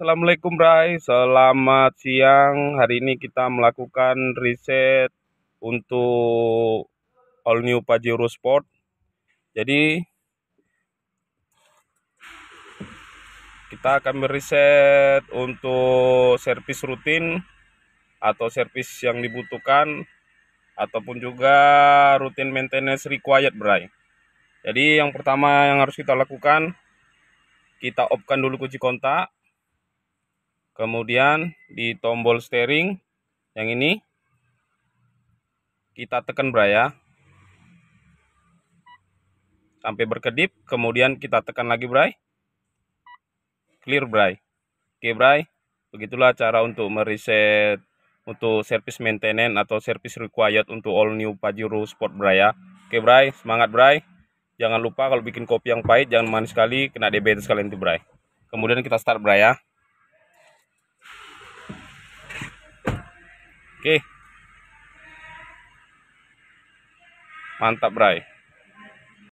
Assalamualaikum Rai, selamat siang. Hari ini kita melakukan riset untuk all new Pajero Sport. Jadi kita akan meriset untuk servis rutin atau servis yang dibutuhkan ataupun juga rutin maintenance required Bray. Jadi yang pertama yang harus kita lakukan kita opkan dulu kunci kontak kemudian di tombol steering yang ini kita tekan braya sampai berkedip kemudian kita tekan lagi bray clear bray oke bray begitulah cara untuk mereset untuk service maintenance atau service required untuk all new Pajero Sport Braya. Oke Bray, semangat Bray. Jangan lupa kalau bikin kopi yang pahit jangan manis sekali, kena diabetes kalian tuh Bray. Kemudian kita start Bray ya. Oke. Mantap, Bray.